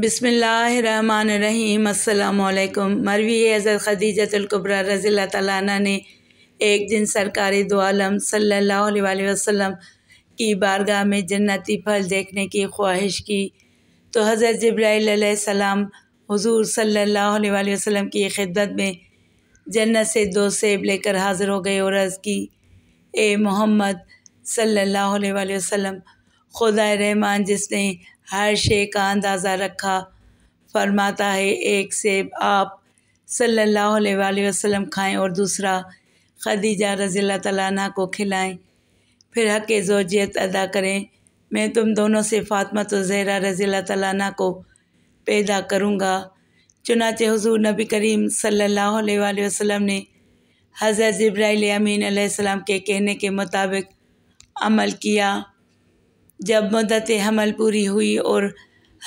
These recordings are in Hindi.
बिसमीम् अल्लाम मरवी हज़रत ख़दीजतुल्कुब्रा रज़ी तन ने एक दिन सरकारी दो सल्ला वसम की बारगाह में जन्नती फल देखने की ख्वाहिश की तो हज़रत जब्राईसम हजूर सल्ला वसम की खिदत में जन्नत से दो सेब लेकर हाज़िर हो गए और रज़ की ए मोहम्मद सल्ला वसम खुदा रहमान जिसने हर शे का अंदाज़ा रखा फरमाता है एक सेब आप सल्लल्लाहु अलैहि वसल्लम खाएं और दूसरा खदीजा रज़ी तला को खिलाएं फिर हक जोजियत अदा करें मैं तुम दोनों से फ़ातमा तो जहरा रज़ी तला को पैदा करूँगा चुनाच हजूर नबी करीम सल्ला वसलम ने हज़रत इब्राहिल अमीन के कहने के मुताबिक अमल किया जब मदत हमल पूरी हुई और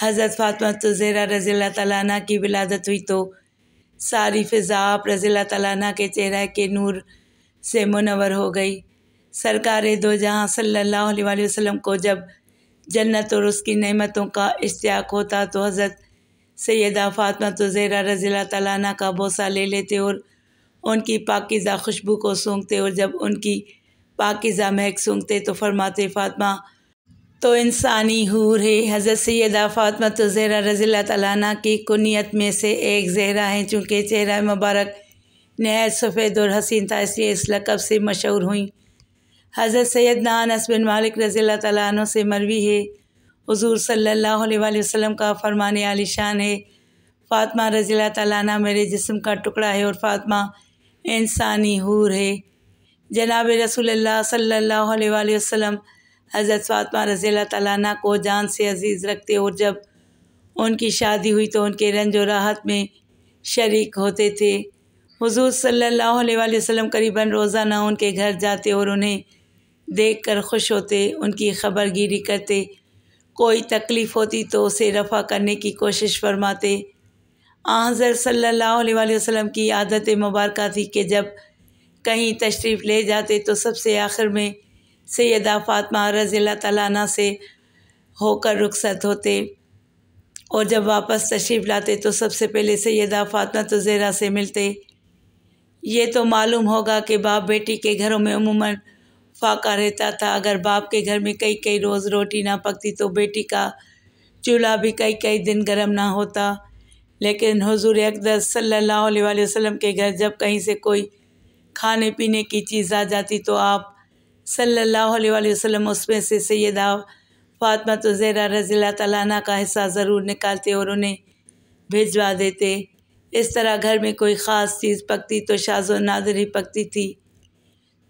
हज़रत फ़ातमा तो ज़ेरा रज़ी तला की विलादत हुई तो सारी फ़िज़ा आप रज़ी तला के चेहरा के नूर से मुनवर हो गई सरकार दो जहाँ सल्ला वसम को जब जन्नत और उसकी नमतों का इश्तियाक होता तो हज़रत सैदा फ़ातमा ज़ेरा रज़ी तला का बोसा ले लेते और उनकी पाकिज़ा खुशबू को सूंघते और जब उनकी पाकिज़ा महक सूंघते तो फरमाते फ़ातमा तो इंसानी हूर है हज़रत सैदा फ़ातमा तो जहरा रज़ील्ला तला की कुनीत में से एक जहरा हैं चूँकि चेहरा मुबारक नहायत सफ़ेद और हसीन था इसलिए इस लकब से मशहूर हुई हज़रत सैद नानस बिन मालिक रज़ी तैनों से मरवी है हजूर सल्ला वसम का फरमान आलिशान है फ़ातमा रज़ी तैना मेरे जिसम का टुकड़ा है और फ़ातमा इंसानी हूर है जनाब रसूल सल्ला वसम हज़रत फ़ातमा रज़ी अल्लाह को जान से अजीज़ रखते और जब उनकी शादी हुई तो उनके रंज और राहत में शरीक होते थे हुजूर सल्लल्लाहु अलैहि वसल्लम करीबन रोज़ाना उनके घर जाते और उन्हें देख कर खुश होते उनकी ख़बरगिरी करते कोई तकलीफ़ होती तो उसे रफ़ा करने की कोशिश फरमाते आज़र सल्लल्लाहु अलैहि वसल्लम की आदत मुबारक थी कि जब कहीं तशरीफ़ ले जाते तो सबसे आखिर में सैदा फ़ातमा रज़ी तला से होकर रुखसत होते और जब वापस तशरीफ़ लाते तो सबसे पहले सैदा फ़ातमा तो ज़ेरा से मिलते ये तो मालूम होगा कि बाप बेटी के घरों में अमूमन फाका रहता था अगर बाप के घर में कई कई रोज़ रोटी ना पकती तो बेटी का चूल्हा भी कई कई दिन गर्म ना होता लेकिन हजूर अकदर सल्ला वसम के घर जब कहीं से कोई खाने पीने की चीज़ आ जाती तो आप सल्लल्लाहु अलैहि वसल्लम उसमें से सैदा फातमा तो ज़हरा रज़ी तलाना का हिस्सा ज़रूर निकालते और उन्हें भिजवा देते इस तरह घर में कोई ख़ास चीज़ पकती तो शाजो नादर ही पकती थी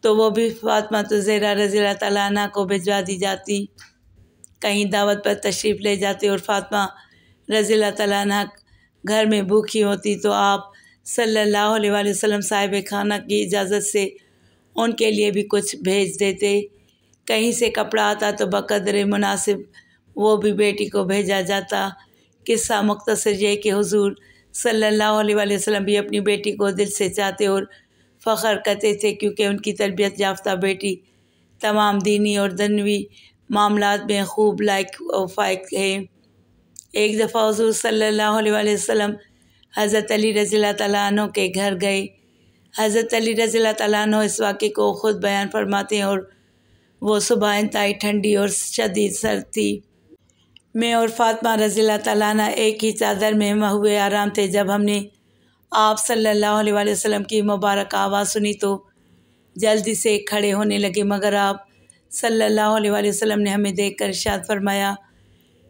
तो वो भी फातमा तो ज़हरा रजील्ला तलाना को भिजवा दी जाती कहीं दावत पर तशरीफ़ ले जाते और फातमा रजील्ला तलाना घर में भूखी होती तो आप सल्लल्लाहु अलैहि वसल्लम साहिब खाना की इजाज़त से उनके लिए भी कुछ भेज देते कहीं से कपड़ा आता तो बकदर मुनासिब वो भी बेटी को भेजा जाता किस्सा मुख्तर ये कि हजूर सल्ला अलैहि भी अपनी बेटी को दिल से चाहते और फ़ख्र करते थे क्योंकि उनकी तरबियत याफ्ता बेटी तमाम दीनी और दनवी मामला में खूब लाइक और फाइक है एक दफ़ा हजूर सल्ला अलैहि वसल्लम हज़रत अली रज़ी तैन के घर गए हज़रत अली रज़ी तैन इस वाक़े को ख़ुद बयान फरमाते हैं और वह सुबह इंतई ठंडी और शदीद सर्द थी मैं और फातमा रज़ी तैन एक ही चादर में हुए आराम थे जब हमने आप सल्लल्लाहु वसम की मुबारक आवाज़ सुनी तो जल्दी से खड़े होने लगे मगर आप सल्लल्लाहु वसम ने हमें देख कर इर्शाद फरमाया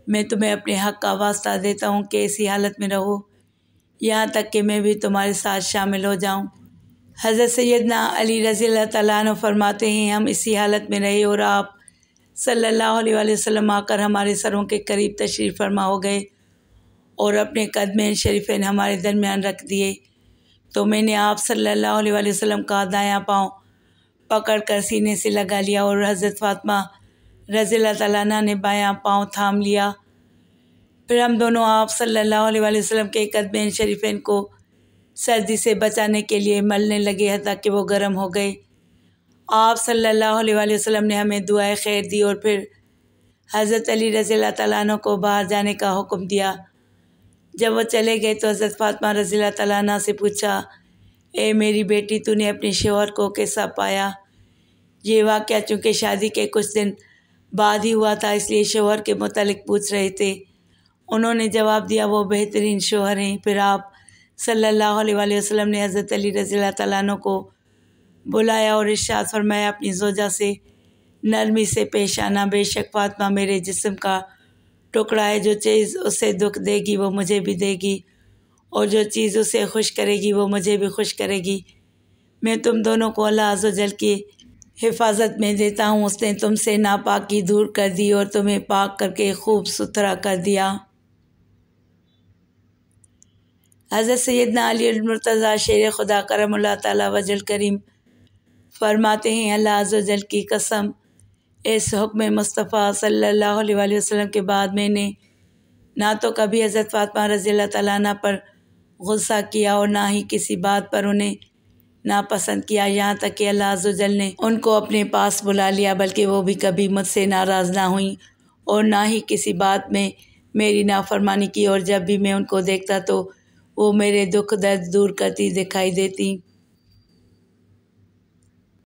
मैं तुम्हें अपने हक़ का वास्ता देता हूँ कि ऐसी हालत में रहो यहाँ तक कि मैं भी तुम्हारे साथ शामिल हो जाऊँ हज़रत सैदना अली रज़ी तैन फरमाते हैं हम इसी हालत में रहे और आप सल्लल्लाहु अलैहि वसल्लम आकर हमारे सरों के करीब तशरीफ़ फरमा हो गए और अपने कदम शरीफें हमारे दरमियान रख दिए तो मैंने आप सल्लल्लाहु अलैहि वसल्लम का दायां पाँव पकड़ कर सीने से लगा लिया और हज़रत फातमा रज़ी तैना ने बायां पाँव थाम लिया फिर हम दोनों आप सल्लल्लाहु अलैहि वसल्लम के कदम शरीफ़ को सर्दी से बचाने के लिए मलने लगे हत्या कि वो गर्म हो गए आप सल्लल्लाहु अलैहि वसल्लम ने हमें दुआए खैर दी और फिर हज़रत अली रज़ी अल्लाह तैन को बाहर जाने का हुक्म दिया जब वो चले गए तो हज़रत फातमा रज़ी अल्लाह से पूछा ए मेरी बेटी तूने अपने शोहर को कैसा पाया ये वाक़ चूँकि शादी के कुछ दिन बाद ही हुआ था इसलिए शोहर के मतलब पूछ रहे थे उन्होंने जवाब दिया वो बेहतरीन शोहर हैं फिर आप सल्लल्लाहु अलैहि वसल्लम ने हज़रत अली रज़ी तैन को बुलाया और इर्शाद फरमाया अपनी जोजा से नरमी से पेश आना बेशक फातमा मेरे जिस्म का टुकड़ा है जो चीज़ उसे दुख देगी वो मुझे भी देगी और जो चीज़ उसे खुश करेगी वो मुझे भी खुश करेगी मैं तुम दोनों को अल्लाह जल की हिफाजत में देता हूँ उसने तुमसे नापाकी दूर कर दी और तुम्हें पाक करके खूब सुथरा कर दिया हज़रत सैदना अली शेर खुदा करम तजल करीम फरमाते हैं अल्लाह अजल की कसम इस हुक्म मुस्तफ़ा सल्लल्लाहु अलैहि वसल्लम के बाद मैंने ना तो कभी हज़रत फातमा रज़ी तला पर गुस्सा किया और ना ही किसी बात पर उन्हें नापसंद किया यहाँ तक कि अल्लाह जल ने उनको अपने पास बुला लिया बल्कि वो भी कभी मुझसे नाराज़ ना हुई और ना ही किसी बात में मेरी नाफरमानी की और जब भी मैं उनको देखता तो वो मेरे दुख दर्द दूर करती दिखाई देती